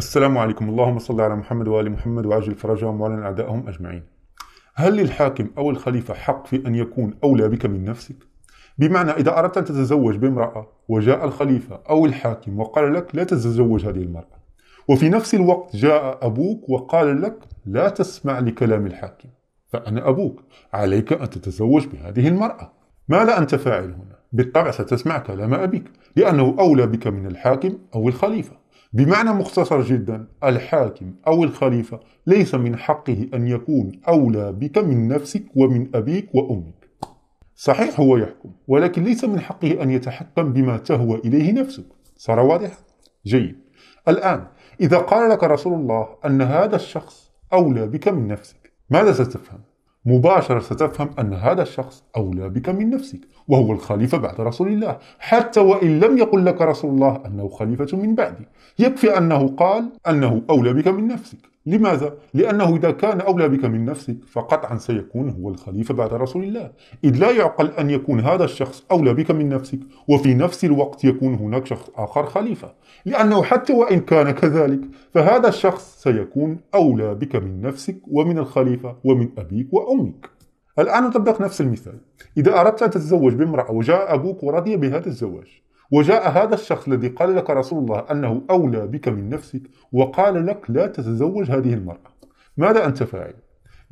السلام عليكم اللهم صل على محمد وآل محمد وعجل فرجهم وعلن أعدائهم أجمعين هل للحاكم أو الخليفة حق في أن يكون أولى بك من نفسك؟ بمعنى إذا أردت أن تتزوج بامرأة وجاء الخليفة أو الحاكم وقال لك لا تتزوج هذه المرأة وفي نفس الوقت جاء أبوك وقال لك لا تسمع لكلام الحاكم فأنا أبوك عليك أن تتزوج بهذه المرأة ماذا أنت فاعل هنا؟ بالطبع ستسمع كلام أبيك لأنه أولى بك من الحاكم أو الخليفة بمعنى مختصر جدا الحاكم أو الخليفة ليس من حقه أن يكون أولى بك من نفسك ومن أبيك وأمك صحيح هو يحكم ولكن ليس من حقه أن يتحكم بما تهوى إليه نفسك صار واضح؟ جيد الآن إذا قال لك رسول الله أن هذا الشخص أولى بك من نفسك ماذا ستفهم؟ مباشرة ستفهم أن هذا الشخص أولى بك من نفسك وهو الخليفة بعد رسول الله حتى وإن لم يقل لك رسول الله أنه خليفة من بعدي يكفي أنه قال أنه أولى بك من نفسك لماذا؟ لأنه إذا كان أولى بك من نفسك فقطعا سيكون هو الخليفة بعد رسول الله إذ لا يعقل أن يكون هذا الشخص أولى بك من نفسك وفي نفس الوقت يكون هناك شخص آخر خليفة لأنه حتى وإن كان كذلك فهذا الشخص سيكون أولى بك من نفسك ومن الخليفة ومن أبيك وأمك الآن نطبق نفس المثال إذا أردت أن تتزوج بامرأة وجاء أبوك ورضي بهذا الزواج وجاء هذا الشخص الذي قال لك رسول الله أنه أولى بك من نفسك وقال لك لا تتزوج هذه المرأة ماذا أنت فاعل؟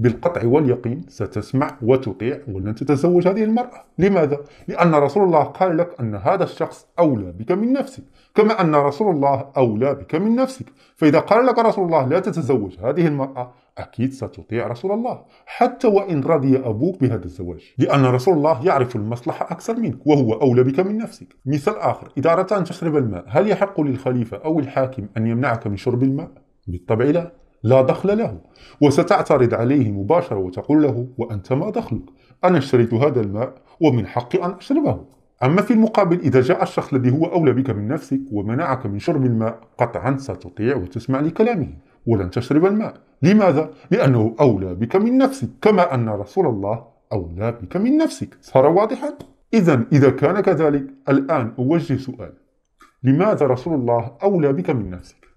بالقطع واليقين ستسمع وتطيع ولن تتزوج هذه المرأة لماذا؟ لأن رسول الله قال لك أن هذا الشخص أولى بك من نفسك كما أن رسول الله أولى بك من نفسك فإذا قال لك رسول الله لا تتزوج هذه المرأة أكيد ستطيع رسول الله حتى وإن رضي أبوك بهذا الزواج لأن رسول الله يعرف المصلحة أكثر منك وهو أولى بك من نفسك مثال آخر إذا أردت أن تشرب الماء هل يحق للخليفة أو الحاكم أن يمنعك من شرب الماء؟ بالطبع لا لا دخل له وستعترض عليه مباشرة وتقول له وأنت ما دخلك أنا اشتريت هذا الماء ومن حقي أن أشربه أما في المقابل إذا جاء الشخص الذي هو أولى بك من نفسك ومنعك من شرب الماء قطعا ستطيع وتسمع لكلامه ولن تشرب الماء لماذا؟ لأنه أولى بك من نفسك كما أن رسول الله أولى بك من نفسك صار واضحا؟ إذا إذا كان كذلك الآن أوجه سؤال لماذا رسول الله أولى بك من نفسك؟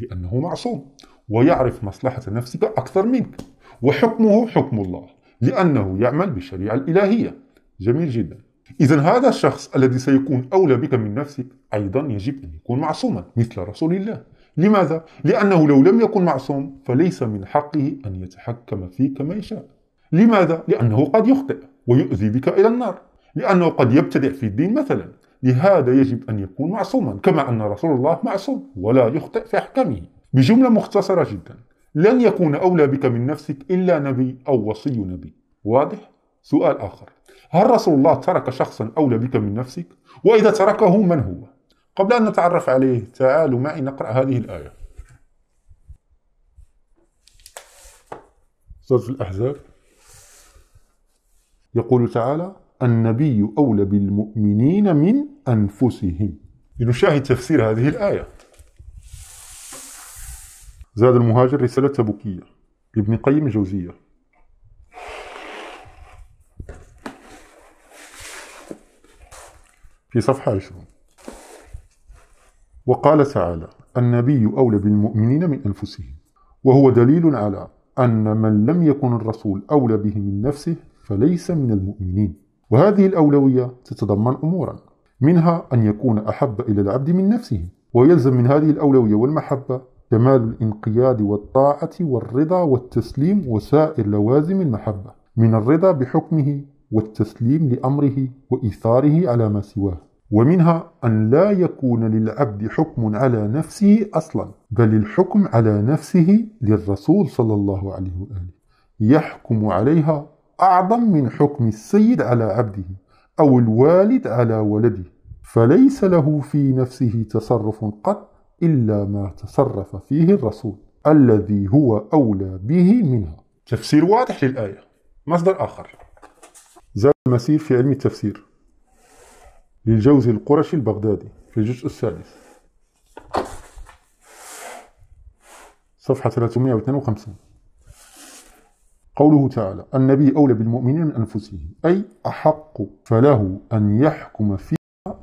لأنه معصوم ويعرف مصلحة نفسك أكثر منك وحكمه حكم الله لأنه يعمل بالشريعة الإلهية جميل جدا إذا هذا الشخص الذي سيكون أولى بك من نفسك أيضا يجب أن يكون معصوما مثل رسول الله لماذا؟ لأنه لو لم يكن معصوم فليس من حقه أن يتحكم فيك ما يشاء لماذا؟ لأنه قد يخطئ ويؤذي بك إلى النار لأنه قد يبتدع في الدين مثلا لهذا يجب أن يكون معصوما كما أن رسول الله معصوم ولا يخطئ في أحكامه بجملة مختصرة جدا لن يكون أولى بك من نفسك إلا نبي أو وصي نبي واضح؟ سؤال آخر هل رسول الله ترك شخصا أولى بك من نفسك؟ وإذا تركه من هو؟ قبل أن نتعرف عليه تعالوا معي نقرأ هذه الآية سورة الأحزاب يقول تعالى النبي أولى بالمؤمنين من أنفسهم لنشاهد تفسير هذه الآية زاد المهاجر رسالة تبوكية لابن قيم الجوزية في صفحة 20 وقال تعالى النبي أولى بالمؤمنين من أنفسهم وهو دليل على أن من لم يكن الرسول أولى به من نفسه فليس من المؤمنين وهذه الأولوية تتضمن أمورا منها أن يكون أحب إلى العبد من نفسه ويلزم من هذه الأولوية والمحبة كمال الانقياد والطاعة والرضا والتسليم وسائر لوازم المحبة من الرضا بحكمه والتسليم لأمره وإيثاره على ما سواه ومنها أن لا يكون للعبد حكم على نفسه أصلا بل الحكم على نفسه للرسول صلى الله عليه وآله يحكم عليها أعظم من حكم السيد على عبده أو الوالد على ولده فليس له في نفسه تصرف قط إلا ما تصرف فيه الرسول الذي هو أولى به منها تفسير واضح للآية مصدر آخر زاد المسير في علم التفسير للجوزي القرشي البغدادي في الجزء السادس صفحة 352 قوله تعالى النبي أولى بالمؤمنين من أنفسهم أي أحق فله أن يحكم فيها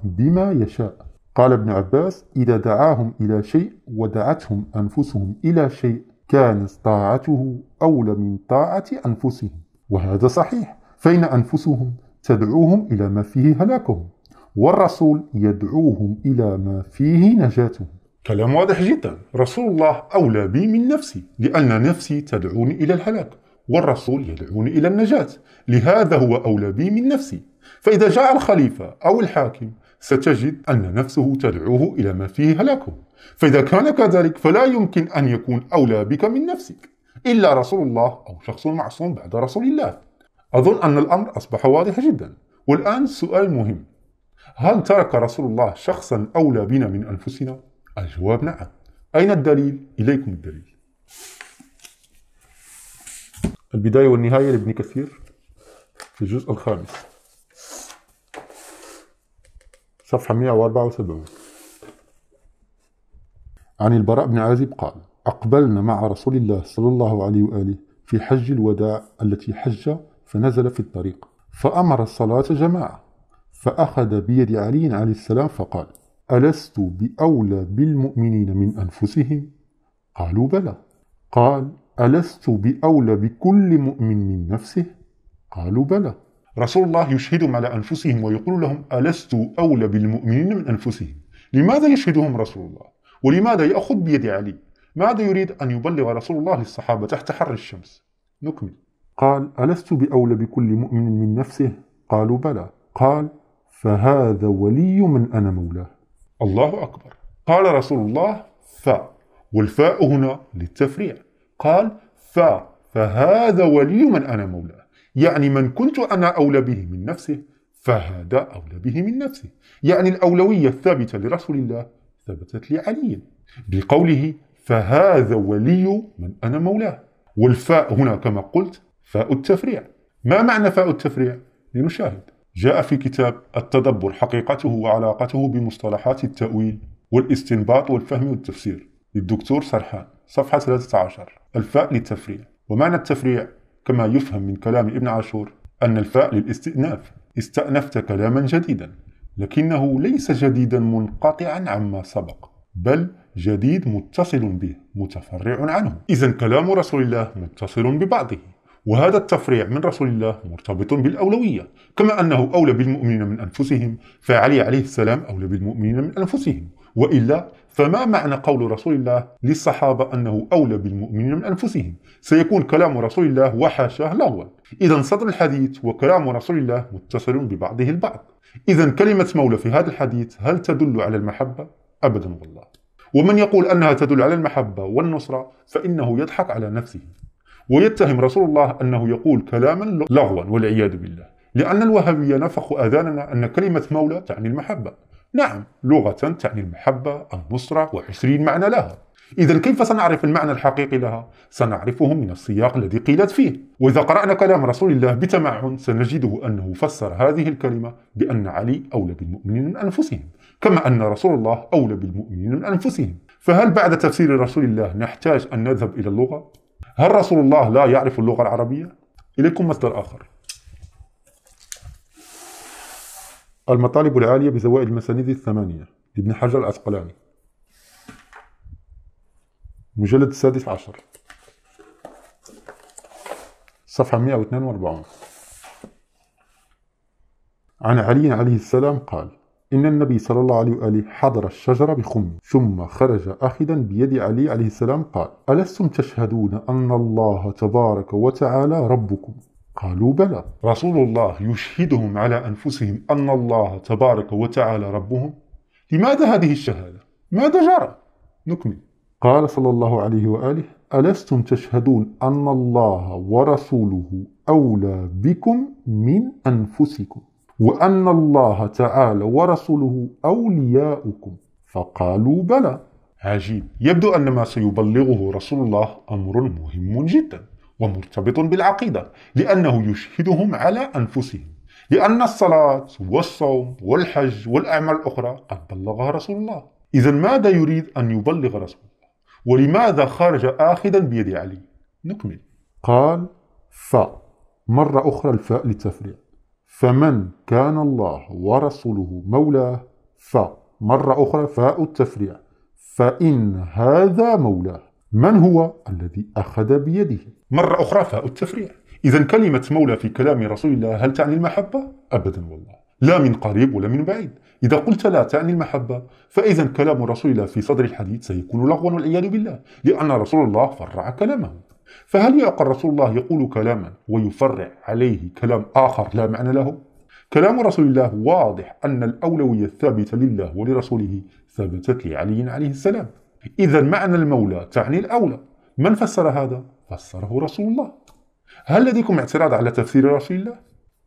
بما يشاء قال ابن عباس إذا دعاهم إلى شيء ودعتهم أنفسهم إلى شيء كانت طاعته أولى من طاعة أنفسهم وهذا صحيح فإن أنفسهم تدعوهم إلى ما فيه هلاكهم والرسول يدعوهم إلى ما فيه نجاتهم كلام واضح جدا رسول الله أولى بي من نفسي لأن نفسي تدعوني إلى الهلاك والرسول يدعوني إلى النجاة لهذا هو أولى بي من نفسي فإذا جاء الخليفة أو الحاكم ستجد أن نفسه تدعوه إلى ما فيه هلاكه فإذا كان كذلك فلا يمكن أن يكون أولى بك من نفسك إلا رسول الله أو شخص معصوم بعد رسول الله أظن أن الأمر أصبح واضح جدا والآن سؤال مهم هل ترك رسول الله شخصا أولى بنا من أنفسنا؟ الجواب نعم أين الدليل؟ إليكم الدليل البداية والنهاية لابن كثير في الجزء الخامس صفحة 174 عن البراء بن عازب قال أقبلنا مع رسول الله صلى الله عليه وآله في حج الوداع التي حج فنزل في الطريق فأمر الصلاة جماعة فأخذ بيد علي عليه السلام فقال ألست بأولى بالمؤمنين من أنفسهم؟ قالوا بلى قال ألست بأولى بكل مؤمن من نفسه؟ قالوا بلى رسول الله يشهدهم على أنفسهم ويقول لهم ألست أولى بالمؤمنين من أنفسهم لماذا يشهدهم رسول الله؟ ولماذا يأخذ بيد علي؟ ماذا يريد أن يبلغ رسول الله للصحابة تحت حر الشمس؟ نكمل قال ألست بأولى بكل مؤمن من نفسه؟ قالوا بلى قال فهذا ولي من أنا مولاه الله أكبر قال رسول الله ف والفاء هنا للتفريع قال ف فهذا ولي من أنا مولاه يعني من كنت أنا أولى به من نفسه فهذا أولى به من نفسه يعني الأولوية الثابتة لرسول الله ثبتت لعلي بقوله فهذا ولي من أنا مولاه والفاء هنا كما قلت فاء التفريع ما معنى فاء التفريع؟ لنشاهد جاء في كتاب التدبر حقيقته وعلاقته بمصطلحات التأويل والاستنباط والفهم والتفسير للدكتور سرحان صفحة 13 الفاء للتفريع ومعنى التفريع كما يفهم من كلام ابن عاشور أن الفاء للاستئناف استأنفت كلاما جديدا لكنه ليس جديدا منقطعا عما سبق بل جديد متصل به متفرع عنه إذا كلام رسول الله متصل ببعضه وهذا التفريع من رسول الله مرتبط بالأولوية كما أنه أولى بالمؤمنين من أنفسهم فعلي عليه السلام أولى بالمؤمنين من أنفسهم وإلا فما معنى قول رسول الله للصحابة أنه أولى بالمؤمنين من أنفسهم سيكون كلام رسول الله وحاشاه لغوا إذا صدر الحديث وكلام رسول الله متصل ببعضه البعض إذا كلمة مولى في هذا الحديث هل تدل على المحبة؟ أبدا والله ومن يقول أنها تدل على المحبة والنصرة فإنه يضحك على نفسه ويتهم رسول الله أنه يقول كلاما لغوا والعياذ بالله لأن الوهابية نفخوا أذاننا أن كلمة مولى تعني المحبة نعم لغة تعني المحبة النصرة وعشرين معنى لها إذا كيف سنعرف المعنى الحقيقي لها؟ سنعرفه من السياق الذي قيلت فيه وإذا قرأنا كلام رسول الله بتمعن سنجده أنه فسر هذه الكلمة بأن علي أولى بالمؤمنين من أنفسهم كما أن رسول الله أولى بالمؤمنين من أنفسهم فهل بعد تفسير رسول الله نحتاج أن نذهب إلى اللغة؟ هل رسول الله لا يعرف اللغة العربية؟ إليكم مثل آخر المطالب العالية بزوائد المسانيد الثمانية لابن حجر العسقلاني مجلد السادس عشر صفحة 142 عن علي عليه السلام قال إن النبي صلى الله عليه وآله حضر الشجرة بخم ثم خرج أخذا بيد علي عليه السلام قال ألستم تشهدون أن الله تبارك وتعالى ربكم قالوا بلى رسول الله يشهدهم على أنفسهم أن الله تبارك وتعالى ربهم لماذا هذه الشهادة؟ ماذا جرى؟ نكمل قال صلى الله عليه وآله ألستم تشهدون أن الله ورسوله أولى بكم من أنفسكم وأن الله تعالى ورسوله أولياؤكم فقالوا بلى عجيب يبدو أن ما سيبلغه رسول الله أمر مهم جدا ومرتبط بالعقيدة لأنه يشهدهم على أنفسهم لأن الصلاة والصوم والحج والأعمال الأخرى قد بلغها رسول الله إذا ماذا يريد أن يبلغ رسول الله ولماذا خرج آخذا بيد علي نكمل قال ف مرة أخرى الفاء للتفريع فمن كان الله ورسوله مولاه فمرة أخرى فاء التفريع فإن هذا مولاه من هو الذي أخذ بيده مرة أخرى فاء التفريع إذا كلمة مولى في كلام رسول الله هل تعني المحبة؟ أبدا والله لا من قريب ولا من بعيد إذا قلت لا تعني المحبة فإذا كلام رسول الله في صدر الحديث سيكون لغوا والعياذ بالله لأن رسول الله فرع كلامه فهل يعقل رسول الله يقول كلاما ويفرع عليه كلام آخر لا معنى له؟ كلام رسول الله واضح أن الأولوية الثابتة لله ولرسوله ثبتت لعلي عليه السلام إذا معنى المولى تعني الأولى من فسر هذا؟ فسره رسول الله هل لديكم اعتراض على تفسير رسول الله؟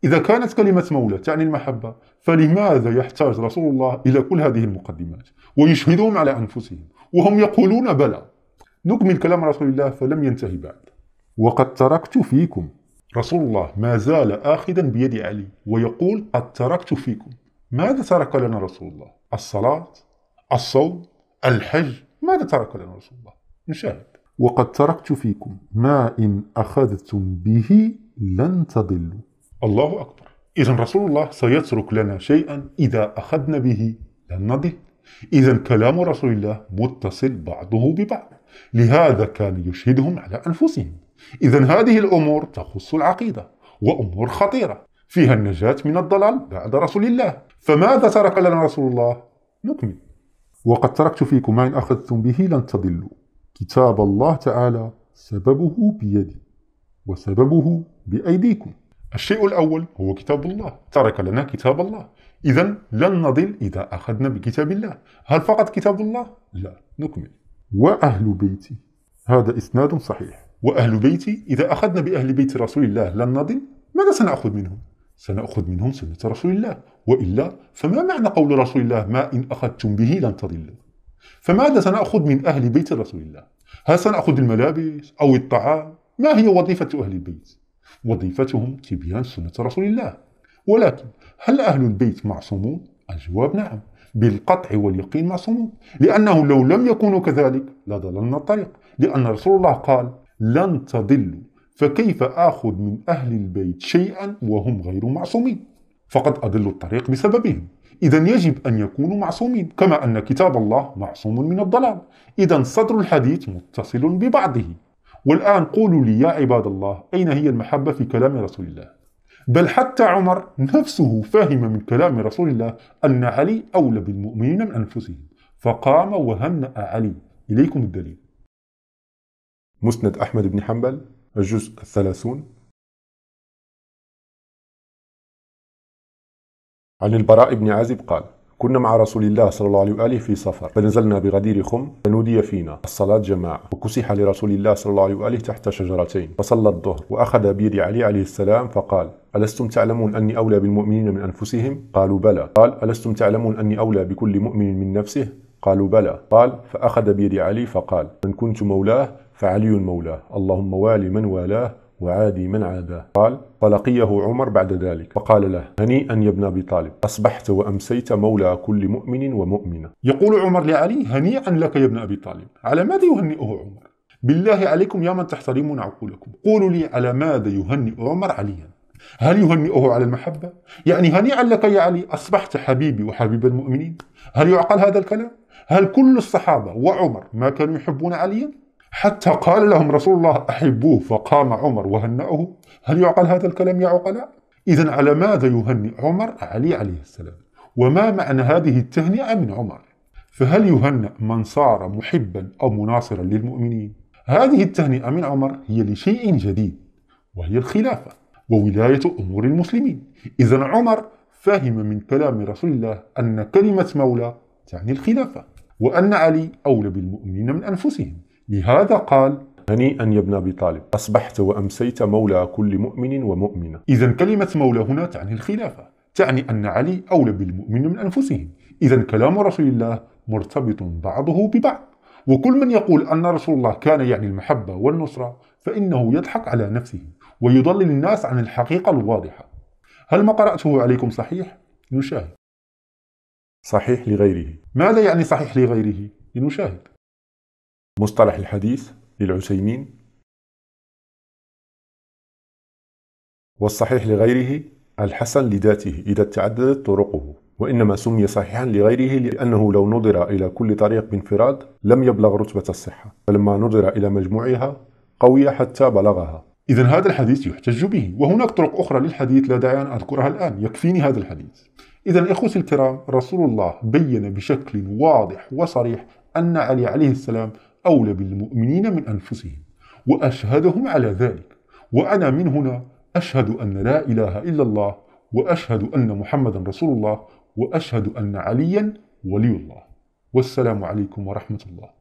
إذا كانت كلمة مولى تعني المحبة فلماذا يحتاج رسول الله إلى كل هذه المقدمات ويشهدهم على أنفسهم وهم يقولون بلى نكمل كلام رسول الله فلم ينتهي بعد وقد تركت فيكم رسول الله ما زال آخذا بيد علي ويقول قد تركت فيكم ماذا ترك لنا رسول الله الصلاة الصوم الحج ماذا ترك لنا رسول الله نشاهد وقد تركت فيكم ما إن أخذتم به لن تضلوا الله أكبر إذا رسول الله سيترك لنا شيئا إذا أخذنا به لن نضل إذا كلام رسول الله متصل بعضه ببعض لهذا كان يشهدهم على أنفسهم إذا هذه الأمور تخص العقيدة وأمور خطيرة فيها النجاة من الضلال بعد رسول الله فماذا ترك لنا رسول الله؟ نكمل وقد تركت فيكم ما إن أخذتم به لن تضلوا كتاب الله تعالى سببه بيدي وسببه بأيديكم الشيء الأول هو كتاب الله ترك لنا كتاب الله إذا لن نضل إذا أخذنا بكتاب الله هل فقط كتاب الله؟ لا نكمل وأهل بيتي هذا إسناد صحيح وأهل بيتي إذا أخذنا بأهل بيت رسول الله لن نضل ماذا سنأخذ منهم؟ سنأخذ منهم سنة رسول الله وإلا فما معنى قول رسول الله ما إن أخذتم به لن تضلوا فماذا سنأخذ من أهل بيت رسول الله؟ هل سنأخذ الملابس أو الطعام؟ ما هي وظيفة أهل البيت؟ وظيفتهم تبيان سنة رسول الله ولكن هل أهل البيت معصومون؟ الجواب نعم بالقطع واليقين معصومون لأنه لو لم يكونوا كذلك لضللنا الطريق لأن رسول الله قال لن تضلوا فكيف آخذ من أهل البيت شيئا وهم غير معصومين فقد أضلوا الطريق بسببهم إذا يجب أن يكونوا معصومين كما أن كتاب الله معصوم من الضلال إذا صدر الحديث متصل ببعضه والآن قولوا لي يا عباد الله أين هي المحبة في كلام رسول الله بل حتى عمر نفسه فهم من كلام رسول الله أن علي أولى بالمؤمنين من أنفسهم فقام وهنأ علي إليكم الدليل مسند أحمد بن حنبل الجزء الثلاثون عن البراء بن عازب قال كنا مع رسول الله صلى الله عليه وآله في سفر فنزلنا بغدير خم فنودي فينا الصلاة جماعة وكسح لرسول الله صلى الله عليه وآله تحت شجرتين فصلى الظهر وأخذ بيد علي عليه السلام فقال ألستم تعلمون أني أولى بالمؤمنين من أنفسهم قالوا بلى قال ألستم تعلمون أني أولى بكل مؤمن من نفسه قالوا بلى قال فأخذ بيد علي فقال من كنت مولاه فعلي مولاه اللهم والي من والاه وعادي من عاداه قال فلقيه عمر بعد ذلك فقال له هنيئا يا ابن أبي طالب أصبحت وأمسيت مولى كل مؤمن ومؤمنة يقول عمر لعلي هنيئا لك يا ابن أبي طالب على ماذا يهنئه عمر بالله عليكم يا من تحترمون عقولكم قولوا لي على ماذا يهنئ عمر عليا هل يهنئه على المحبة؟ يعني هنيئا لك يا علي أصبحت حبيبي وحبيب المؤمنين هل يعقل هذا الكلام؟ هل كل الصحابة وعمر ما كانوا يحبون عليا؟ حتى قال لهم رسول الله أحبوه فقام عمر وهنأه هل يعقل هذا الكلام يا عقلاء؟ إذا على ماذا يهنئ عمر علي عليه السلام؟ وما معنى هذه التهنئة من عمر؟ فهل يهنأ من صار محبا أو مناصرا للمؤمنين؟ هذه التهنئة من عمر هي لشيء جديد وهي الخلافة وولاية أمور المسلمين إذا عمر فهم من كلام رسول الله أن كلمة مولى تعني الخلافة وأن علي أولى بالمؤمنين من أنفسهم لهذا قال هنيئا يا ابن ابي طالب اصبحت وامسيت مولى كل مؤمن ومؤمنه. اذا كلمه مولى هنا تعني الخلافه، تعني ان علي اولى بالمؤمن من انفسهم، اذا كلام رسول الله مرتبط بعضه ببعض، وكل من يقول ان رسول الله كان يعني المحبه والنصره فانه يضحك على نفسه ويضلل الناس عن الحقيقه الواضحه. هل ما قراته عليكم صحيح؟ نشاهد. صحيح لغيره، ماذا يعني صحيح لغيره؟ لنشاهد. مصطلح الحديث للعسيمين والصحيح لغيره الحسن لذاته إذا تعددت طرقه وإنما سمي صحيحا لغيره لأنه لو نظر إلى كل طريق بانفراد لم يبلغ رتبة الصحة فلما نظر إلى مجموعها قوي حتى بلغها إذا هذا الحديث يحتج به وهناك طرق أخرى للحديث لا داعي أن أذكرها الآن يكفيني هذا الحديث إذا إخوتي الكرام رسول الله بين بشكل واضح وصريح أن علي عليه السلام أولى بالمؤمنين من أنفسهم وأشهدهم على ذلك وأنا من هنا أشهد أن لا إله إلا الله وأشهد أن محمدا رسول الله وأشهد أن عليا ولي الله والسلام عليكم ورحمة الله